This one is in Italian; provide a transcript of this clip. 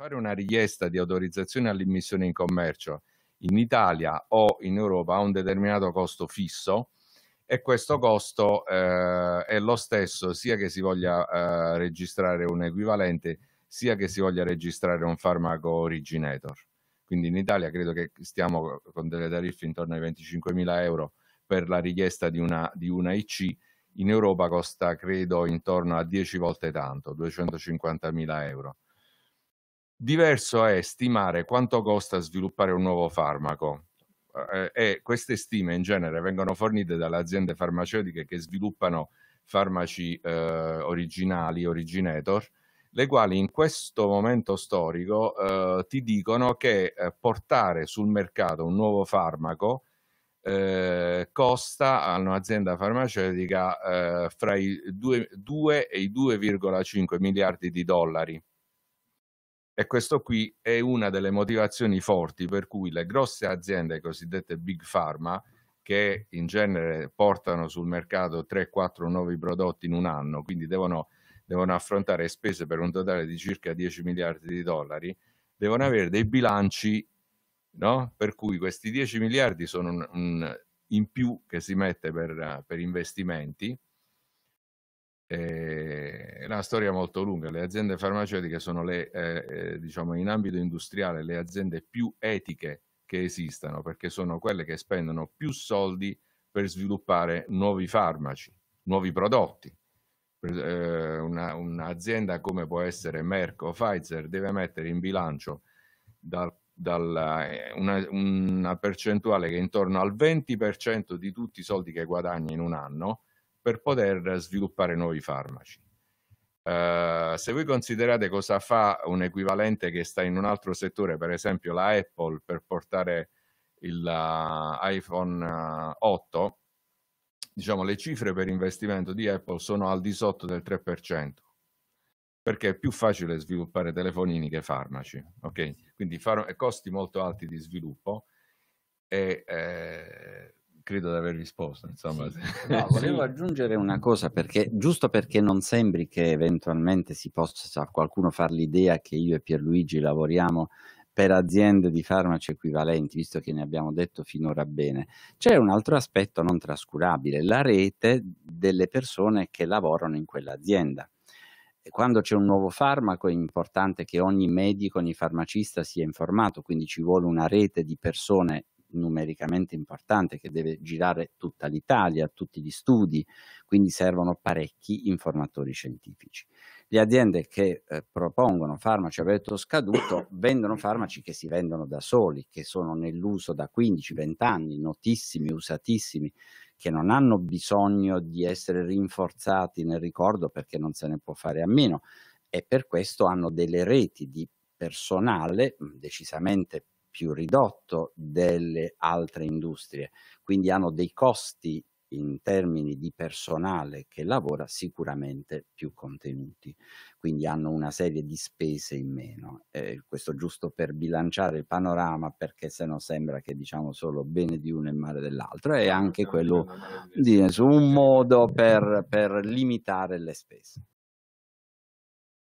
fare una richiesta di autorizzazione all'immissione in commercio in Italia o in Europa ha un determinato costo fisso e questo costo eh, è lo stesso sia che si voglia eh, registrare un equivalente sia che si voglia registrare un farmaco originator. Quindi in Italia credo che stiamo con delle tariffe intorno ai 25.000 euro per la richiesta di una, di una IC, in Europa costa credo intorno a 10 volte tanto, 250.000 euro. Diverso è stimare quanto costa sviluppare un nuovo farmaco eh, eh, e queste stime in genere vengono fornite dalle aziende farmaceutiche che sviluppano farmaci eh, originali, originator, le quali in questo momento storico eh, ti dicono che eh, portare sul mercato un nuovo farmaco eh, costa a un'azienda farmaceutica eh, fra i 2 e i 2,5 miliardi di dollari. E questo qui è una delle motivazioni forti per cui le grosse aziende cosiddette big pharma, che in genere portano sul mercato 3, 4 nuovi prodotti in un anno, quindi devono, devono affrontare spese per un totale di circa 10 miliardi di dollari, devono avere dei bilanci, no? per cui questi 10 miliardi sono un, un in più che si mette per, per investimenti eh, è una storia molto lunga. Le aziende farmaceutiche sono le, eh, eh, diciamo, in ambito industriale le aziende più etiche che esistano, perché sono quelle che spendono più soldi per sviluppare nuovi farmaci, nuovi prodotti. Eh, una, un'azienda come può essere Merck o Pfizer deve mettere in bilancio dal, dal, eh, una, una percentuale che è intorno al 20% di tutti i soldi che guadagna in un anno per poter sviluppare nuovi farmaci. Uh, se voi considerate cosa fa un equivalente che sta in un altro settore, per esempio la Apple per portare l'iPhone eh, 8, eh, diciamo le cifre per investimento di Apple sono al di sotto del 3%, perché è più facile sviluppare telefonini che farmaci, ok? Quindi far costi molto alti di sviluppo e eh, credo di aver risposto. Insomma. Sì. No, volevo aggiungere una cosa, perché, giusto perché non sembri che eventualmente si possa a qualcuno fare l'idea che io e Pierluigi lavoriamo per aziende di farmaci equivalenti, visto che ne abbiamo detto finora bene. C'è un altro aspetto non trascurabile, la rete delle persone che lavorano in quell'azienda quando c'è un nuovo farmaco è importante che ogni medico, ogni farmacista sia informato, quindi ci vuole una rete di persone numericamente importante che deve girare tutta l'Italia, tutti gli studi, quindi servono parecchi informatori scientifici. Le aziende che eh, propongono farmaci a brevetto scaduto vendono farmaci che si vendono da soli, che sono nell'uso da 15-20 anni, notissimi, usatissimi, che non hanno bisogno di essere rinforzati nel ricordo perché non se ne può fare a meno e per questo hanno delle reti di personale decisamente più ridotto delle altre industrie, quindi hanno dei costi in termini di personale che lavora sicuramente più contenuti, quindi hanno una serie di spese in meno. Eh, questo giusto per bilanciare il panorama perché se no sembra che diciamo solo bene di uno e male dell'altro è anche quello di un modo per, per limitare le spese.